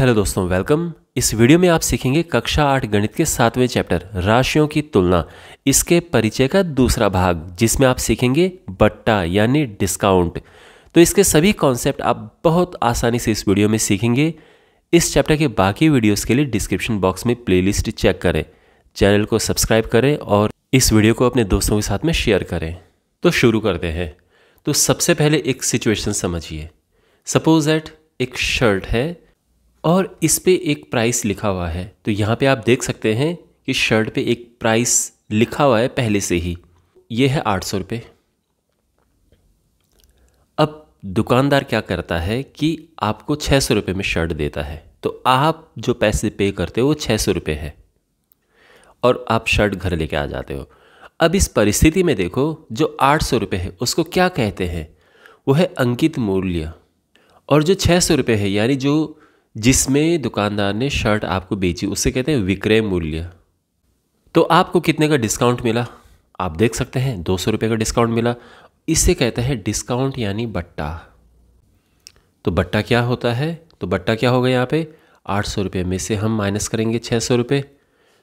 hello दोस्तों welcome इस video में आप सीखेंगे कक्षा आठ गणित के सातवें चैप्टर राशियों की तुलना इसके परिचय का दूसरा भाग जिसमें आप सीखेंगे बट्टा यानी डिस्काउंट तो इसके सभी कॉन्सेप्ट आप बहुत आसानी से इस वीडियो में सीखेंगे इस चैप्टर के बाकी वीडियोस के लिए डिस्क्रिप्शन बॉक्स में प्लेलिस्ट चेक करें चैनल को सब्सक्राइब करें और इस वीडियो को अपने दोस्तों के साथ में शेयर करें तो शुरू करते हैं तो सबसे पहले एक सिचुएशन समझिए सपोज दैट एक शर्ट है और इस पे एक प्राइस लिखा हुआ है तो यहाँ पे आप देख सकते हैं कि शर्ट पे एक प्राइस लिखा हुआ है पहले से ही ये है आठ सौ रुपये अब दुकानदार क्या करता है कि आपको छः सौ रुपये में शर्ट देता है तो आप जो पैसे पे करते हो वो छः सौ रुपये है और आप शर्ट घर लेके आ जाते हो अब इस परिस्थिति में देखो जो आठ सौ रुपये है उसको क्या कहते हैं वो है अंकित मूल्य और जो छः सौ रुपये है यानी जो जिसमें दुकानदार ने शर्ट आपको बेची उसे कहते हैं विक्रय मूल्य तो आपको कितने का डिस्काउंट मिला आप देख सकते हैं दो सौ रुपये का डिस्काउंट मिला इसे कहते हैं डिस्काउंट यानी बट्टा तो बट्टा क्या होता है तो बट्टा क्या होगा यहाँ पे आठ सौ रुपये में से हम माइनस करेंगे छः सौ रुपये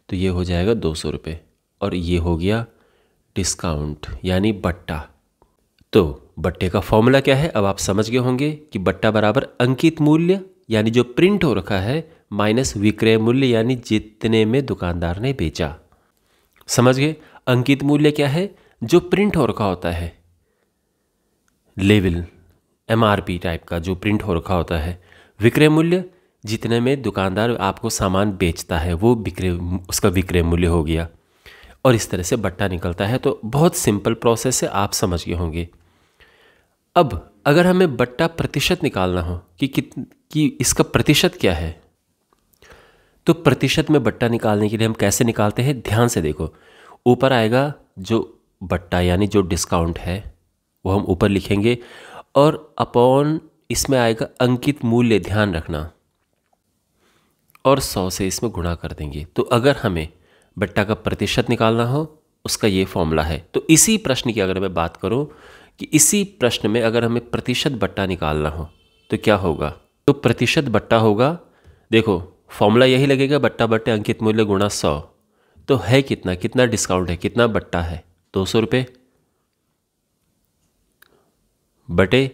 तो ये हो जाएगा दो सौ रुपये और ये हो गया डिस्काउंट यानी बट्टा तो बट्टे का फॉर्मूला क्या है अब आप समझ गए होंगे कि बट्टा बराबर अंकित मूल्य यानी जो प्रिंट हो रखा है माइनस विक्रय मूल्य यानी जितने में दुकानदार ने बेचा समझ गए अंकित मूल्य क्या है जो प्रिंट हो रखा होता है लेवल एमआरपी टाइप का जो प्रिंट हो रखा होता है विक्रय मूल्य जितने में दुकानदार आपको सामान बेचता है वो विक्रय उसका विक्रय मूल्य हो गया और इस तरह से बट्टा निकलता है तो बहुत सिंपल प्रोसेस है आप समझ गए होंगे अब अगर हमें बट्टा प्रतिशत निकालना हो कि कित कि इसका प्रतिशत क्या है तो प्रतिशत में बट्टा निकालने के लिए हम कैसे निकालते हैं ध्यान से देखो ऊपर आएगा जो बट्टा यानी जो डिस्काउंट है वो हम ऊपर लिखेंगे और अपॉन इसमें आएगा अंकित मूल्य ध्यान रखना और सौ से इसमें गुणा कर देंगे तो अगर हमें बट्टा का प्रतिशत निकालना हो उसका ये फॉर्मूला है तो इसी प्रश्न की अगर मैं बात करूं कि इसी प्रश्न में अगर हमें प्रतिशत बट्टा निकालना हो तो क्या होगा तो प्रतिशत बट्टा होगा देखो फॉर्मूला यही लगेगा बट्टा बट्टे अंकित मूल्य गुणा सौ तो है कितना कितना डिस्काउंट है कितना बट्टा है दो सौ रुपये बटे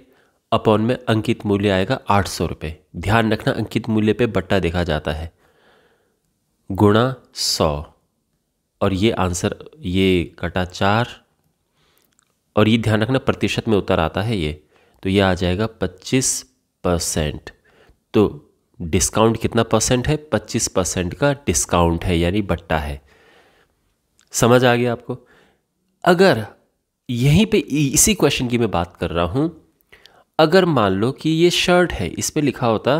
अपॉन में अंकित मूल्य आएगा आठ सौ रुपये ध्यान रखना अंकित मूल्य पे बट्टा देखा जाता है गुणा सौ और ये आंसर ये कटा चार और ये ध्यान रखना प्रतिशत में उतर आता है ये तो ये आ जाएगा पच्चीस परसेंट तो डिस्काउंट कितना परसेंट है पच्चीस परसेंट का डिस्काउंट है यानी बट्टा है समझ आ गया आपको अगर यहीं पे इसी क्वेश्चन की मैं बात कर रहा हूँ अगर मान लो कि ये शर्ट है इस पर लिखा होता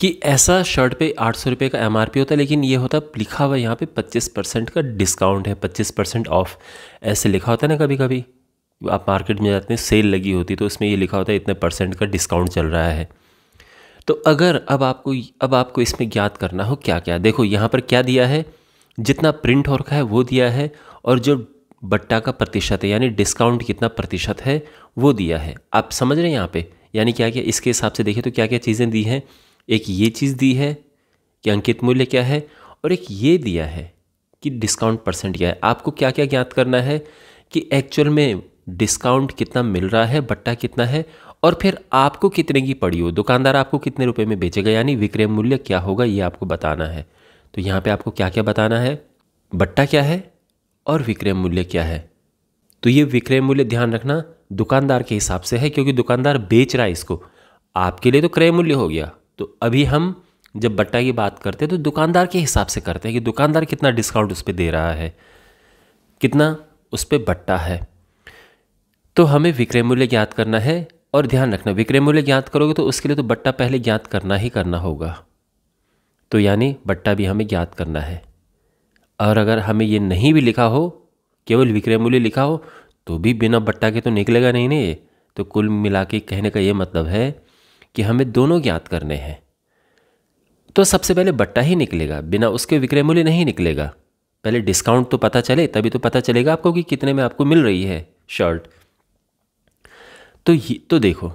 कि ऐसा शर्ट पे आठ सौ रुपये का एम होता है लेकिन ये होता लिखा हुआ यहाँ पे पच्चीस परसेंट का डिस्काउंट है पच्चीस परसेंट ऑफ ऐसे लिखा होता है ना कभी कभी आप मार्केट में जाते हैं सेल लगी होती है तो उसमें ये लिखा होता है इतने परसेंट का डिस्काउंट चल रहा है तो अगर अब आपको अब आपको इसमें ज्ञात करना हो क्या क्या देखो यहाँ पर क्या दिया है जितना प्रिंट हो रखा है वो दिया है और जो बट्टा का प्रतिशत है यानी डिस्काउंट कितना प्रतिशत है वो दिया है आप समझ रहे हैं यहाँ पे यानी क्या क्या इसके हिसाब से देखिए तो क्या क्या चीज़ें दी हैं एक ये चीज़ दी है कि अंकित मूल्य क्या है और एक ये दिया है कि डिस्काउंट परसेंट क्या है आपको क्या क्या ज्ञात करना है कि एक्चुअल में डिस्काउंट कितना मिल रहा है बट्टा कितना है और फिर आपको कितने की पड़ी हो दुकानदार आपको कितने रुपए में बेचेगा यानी विक्रय मूल्य क्या होगा ये आपको बताना है तो यहाँ पे आपको क्या क्या बताना है बट्टा क्या है और विक्रय मूल्य क्या है तो ये विक्रय मूल्य ध्यान रखना दुकानदार के हिसाब से है क्योंकि दुकानदार बेच रहा है इसको आपके लिए तो क्रय मूल्य हो गया तो अभी हम जब बट्टा की बात करते हैं तो दुकानदार के हिसाब से करते हैं कि दुकानदार कितना डिस्काउंट उस पर दे रहा है कितना उस पर बट्टा है तो हमें विक्रय मूल्य ज्ञात करना है और ध्यान रखना विक्रय मूल्य ज्ञात करोगे तो उसके लिए तो बट्टा पहले ज्ञात करना ही करना होगा तो यानी बट्टा भी हमें ज्ञात करना है और अगर हमें ये नहीं भी लिखा हो केवल विक्रय मूल्य लिखा हो तो भी बिना बट्टा के तो निकलेगा नहीं ना ये तो कुल मिला के कहने का ये मतलब है कि हमें दोनों ज्ञात करने हैं तो सबसे पहले बट्टा ही निकलेगा बिना उसके विक्रय मूल्य नहीं निकलेगा पहले डिस्काउंट तो पता चले तभी तो पता चलेगा आपको कि कितने में आपको मिल रही है शर्ट तो ये तो देखो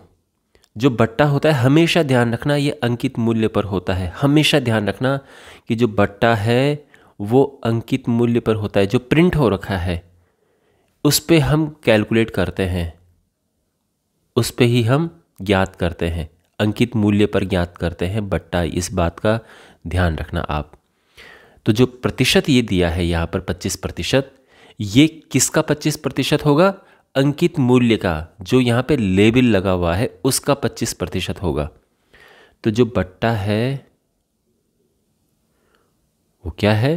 जो बट्टा होता है हमेशा ध्यान रखना ये अंकित मूल्य पर होता है हमेशा ध्यान रखना कि जो बट्टा है वो अंकित मूल्य पर होता है जो प्रिंट हो रखा है उस पर हम कैलकुलेट करते हैं उस पर ही हम ज्ञात करते हैं अंकित मूल्य पर ज्ञात करते हैं बट्टा इस बात का ध्यान रखना आप तो जो प्रतिशत ये दिया है यहाँ पर 25 प्रतिशत ये किसका 25 प्रतिशत होगा अंकित मूल्य का जो यहाँ पे लेबल लगा हुआ है उसका 25 प्रतिशत होगा तो जो बट्टा है वो क्या है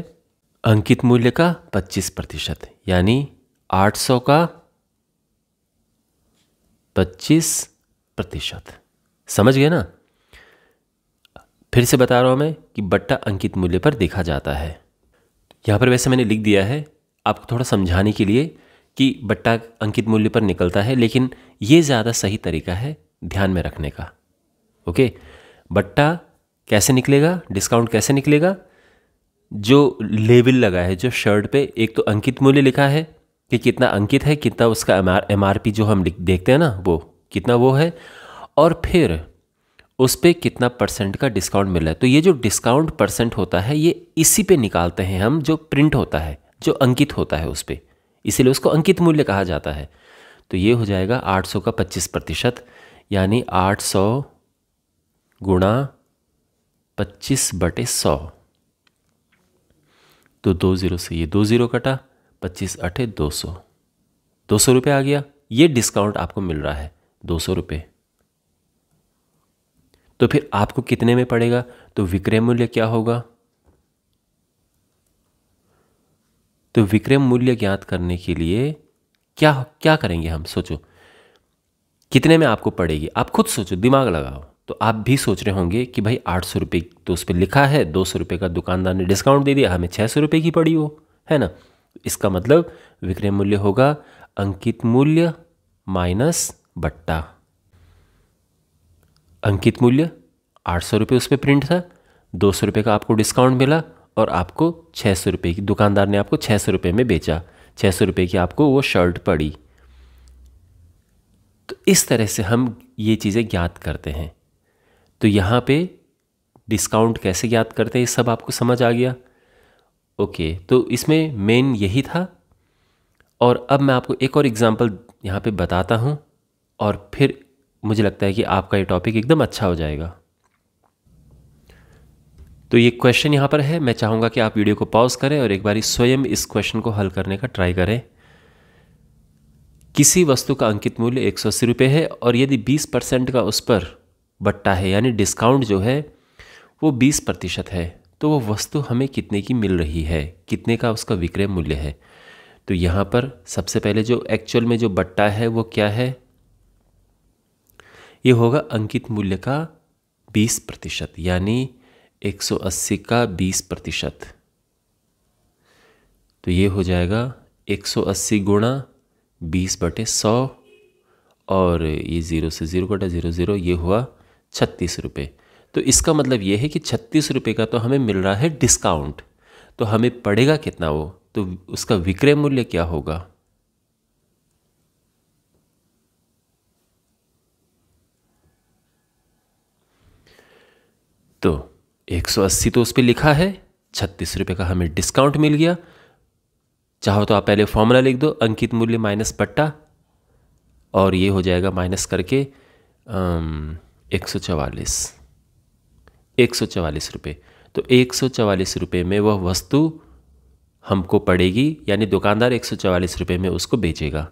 अंकित मूल्य का 25 प्रतिशत यानी 800 का 25 प्रतिशत समझ गए ना फिर से बता रहा हूं मैं कि बट्टा अंकित मूल्य पर देखा जाता है यहां पर वैसे मैंने लिख दिया है आपको थोड़ा समझाने के लिए कि बट्टा अंकित मूल्य पर निकलता है लेकिन ये ज़्यादा सही तरीका है ध्यान में रखने का ओके बट्टा कैसे निकलेगा डिस्काउंट कैसे निकलेगा जो लेबल लगा है जो शर्ट पे एक तो अंकित मूल्य लिखा है कि कितना अंकित है कितना उसका एम आर जो हम देखते हैं ना वो कितना वो है और फिर उस पर कितना परसेंट का डिस्काउंट मिल रहा है तो ये जो डिस्काउंट परसेंट होता है ये इसी पे निकालते हैं हम जो प्रिंट होता है जो अंकित होता है उस पर इसीलिए उसको अंकित मूल्य कहा जाता है तो ये हो जाएगा 800 का 25 प्रतिशत यानी 800 गुणा पच्चीस बटे सौ तो दो ज़ीरो से ये दो ज़ीरो कटा पच्चीस अठे दो सौ दो सौ रुपये आ गया ये डिस्काउंट आपको मिल रहा है दो सौ रुपये तो फिर आपको कितने में पड़ेगा तो विक्रय मूल्य क्या होगा तो विक्रम मूल्य ज्ञात करने के लिए क्या क्या करेंगे हम सोचो कितने में आपको पड़ेगी आप खुद सोचो दिमाग लगाओ तो आप भी सोच रहे होंगे कि भाई आठ सौ रुपये तो उस पर लिखा है दो सौ रुपये का दुकानदार ने डिस्काउंट दे दिया हमें छः सौ रुपये की पड़ी हो है ना इसका मतलब विक्रय मूल्य होगा अंकित मूल्य माइनस बट्टा अंकित मूल्य आठ सौ रुपये उस पर प्रिंट था दो सौ रुपये का आपको डिस्काउंट मिला और आपको छः सौ रुपये की दुकानदार ने आपको छः सौ रुपये में बेचा छः सौ रुपये की आपको वो शर्ट पड़ी तो इस तरह से हम ये चीज़ें ज्ञात करते हैं तो यहाँ पे डिस्काउंट कैसे ज्ञात करते हैं ये सब आपको समझ आ गया ओके तो इसमें मेन यही था और अब मैं आपको एक और एग्ज़ाम्पल यहाँ पे बताता हूँ और फिर मुझे लगता है कि आपका ये टॉपिक एकदम अच्छा हो जाएगा तो ये क्वेश्चन यहाँ पर है मैं चाहूँगा कि आप वीडियो को पॉज करें और एक बार स्वयं इस क्वेश्चन को हल करने का ट्राई करें किसी वस्तु का अंकित मूल्य एक सौ अस्सी रुपये है और यदि बीस परसेंट का उस पर बट्टा है यानी डिस्काउंट जो है वो बीस प्रतिशत है तो वो वस्तु हमें कितने की मिल रही है कितने का उसका विक्रय मूल्य है तो यहाँ पर सबसे पहले जो एक्चुअल में जो बट्टा है वो क्या है ये होगा अंकित मूल्य का बीस प्रतिशत यानी 180 का 20 प्रतिशत तो ये हो जाएगा 180 गुणा बीस बटे सौ और ये ज़ीरो से ज़ीरो कटा ज़ीरो ज़ीरो ये हुआ छत्तीस रुपये तो इसका मतलब ये है कि छत्तीस रुपये का तो हमें मिल रहा है डिस्काउंट तो हमें पड़ेगा कितना वो तो उसका विक्रय मूल्य क्या होगा तो 180 तो उस पर लिखा है छत्तीस रुपये का हमें डिस्काउंट मिल गया चाहो तो आप पहले फॉर्मूला लिख दो अंकित मूल्य माइनस पट्टा और ये हो जाएगा माइनस करके एक सौ चवालीस एक सौ चवालीस रुपये तो एक सौ चवालीस रुपये में वह वस्तु हमको पड़ेगी यानी दुकानदार एक सौ चवालीस रुपये में उसको बेचेगा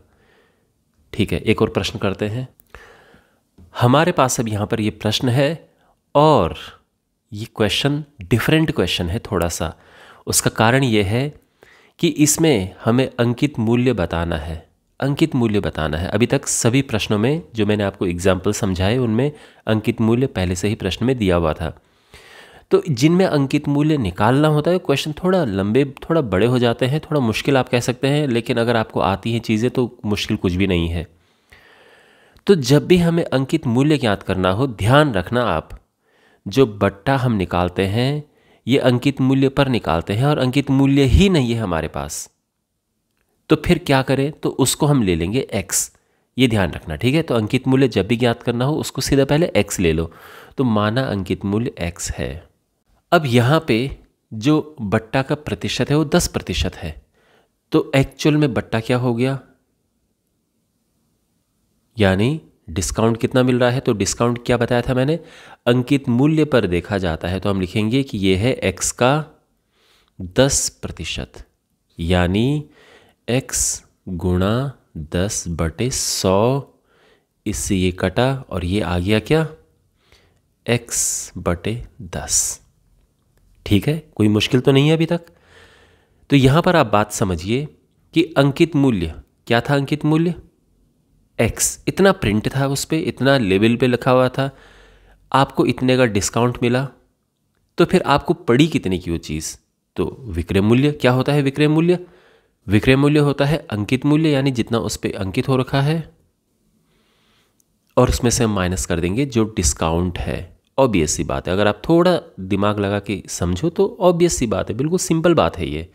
ठीक है एक और प्रश्न करते हैं हमारे पास अब यहाँ पर ये प्रश्न है और ये क्वेश्चन डिफरेंट क्वेश्चन है थोड़ा सा उसका कारण ये है कि इसमें हमें अंकित मूल्य बताना है अंकित मूल्य बताना है अभी तक सभी प्रश्नों में जो मैंने आपको एग्जाम्पल समझाए उनमें अंकित मूल्य पहले से ही प्रश्न में दिया हुआ था तो जिनमें अंकित मूल्य निकालना होता है क्वेश्चन थोड़ा लंबे थोड़ा बड़े हो जाते हैं थोड़ा मुश्किल आप कह सकते हैं लेकिन अगर आपको आती हैं चीज़ें तो मुश्किल कुछ भी नहीं है तो जब भी हमें अंकित मूल्य ज्ञात करना हो ध्यान रखना आप जो बट्टा हम निकालते हैं ये अंकित मूल्य पर निकालते हैं और अंकित मूल्य ही नहीं है हमारे पास तो फिर क्या करें तो उसको हम ले लेंगे एक्स ये ध्यान रखना ठीक है तो अंकित मूल्य जब भी ज्ञात करना हो उसको सीधा पहले एक्स ले लो तो माना अंकित मूल्य एक्स है अब यहाँ पे जो बट्टा का प्रतिशत है वो दस प्रतिशत है तो एक्चुअल में बट्टा क्या हो गया यानी डिस्काउंट कितना मिल रहा है तो डिस्काउंट क्या बताया था मैंने अंकित मूल्य पर देखा जाता है तो हम लिखेंगे कि यह है एक्स का दस प्रतिशत यानी एक्स गुणा दस बटे सौ इससे ये कटा और ये आ गया क्या एक्स बटे दस ठीक है कोई मुश्किल तो नहीं है अभी तक तो यहां पर आप बात समझिए कि अंकित मूल्य क्या था अंकित मूल्य एक्स इतना प्रिंट था उस पर इतना लेवल पे लिखा हुआ था आपको इतने का डिस्काउंट मिला तो फिर आपको पड़ी कितने की वो चीज़ तो विक्रय मूल्य क्या होता है विक्रय मूल्य विक्रय मूल्य होता है अंकित मूल्य यानी जितना उस पर अंकित हो रखा है और उसमें से हम माइनस कर देंगे जो डिस्काउंट है ऑब्वियस सी बात है अगर आप थोड़ा दिमाग लगा के समझो तो ऑब्वियस सी बात है बिल्कुल सिंपल बात है ये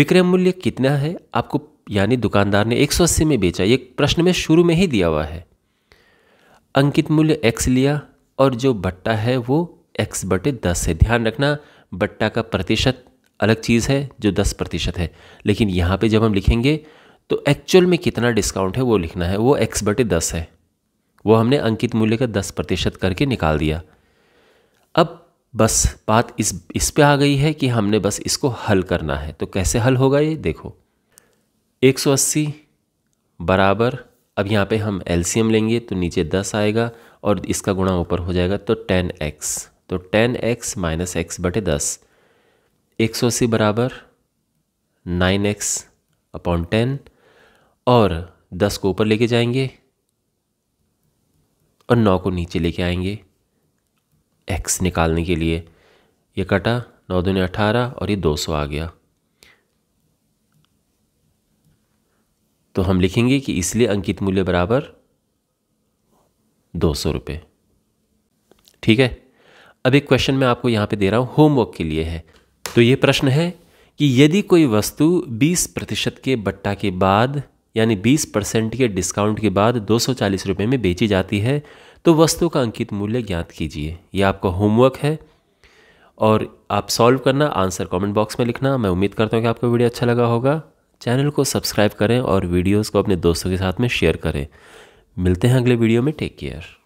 विक्रय मूल्य कितना है आपको यानी दुकानदार ने एक सौ अस्सी में बेचा ये प्रश्न में शुरू में ही दिया हुआ है अंकित मूल्य एक्स लिया और जो बट्टा है वो एक्स बटे दस है ध्यान रखना बट्टा का प्रतिशत अलग चीज़ है जो दस प्रतिशत है लेकिन यहाँ पे जब हम लिखेंगे तो एक्चुअल में कितना डिस्काउंट है वो लिखना है वो एक्स बटे दस है वो हमने अंकित मूल्य का दस प्रतिशत करके निकाल दिया अब बस बात इस इस पे आ गई है कि हमने बस इसको हल करना है तो कैसे हल होगा ये देखो 180 बराबर अब यहाँ पे हम एल लेंगे तो नीचे 10 आएगा और इसका गुणा ऊपर हो जाएगा तो 10x तो 10x एक्स माइनस एक्स बटे दस एक सौ अस्सी बराबर नाइन एक्स अपॉन टेन और दस को ऊपर लेके जाएंगे और नौ को नीचे लेके आएंगे एक्स निकालने के लिए ये कटा नौ दूने अठारह और ये दो सौ आ गया तो हम लिखेंगे कि इसलिए अंकित मूल्य बराबर दो सौ रुपये ठीक है अब एक क्वेश्चन मैं आपको यहाँ पे दे रहा हूँ होमवर्क के लिए है तो ये प्रश्न है कि यदि कोई वस्तु 20 प्रतिशत के बट्टा के बाद यानी 20 परसेंट के डिस्काउंट के बाद दो सौ रुपये में बेची जाती है तो वस्तु का अंकित मूल्य ज्ञात कीजिए यह आपका होमवर्क है और आप सॉल्व करना आंसर कमेंट बॉक्स में लिखना मैं उम्मीद करता हूँ कि आपको वीडियो अच्छा लगा होगा चैनल को सब्सक्राइब करें और वीडियोस को अपने दोस्तों के साथ में शेयर करें मिलते हैं अगले वीडियो में टेक केयर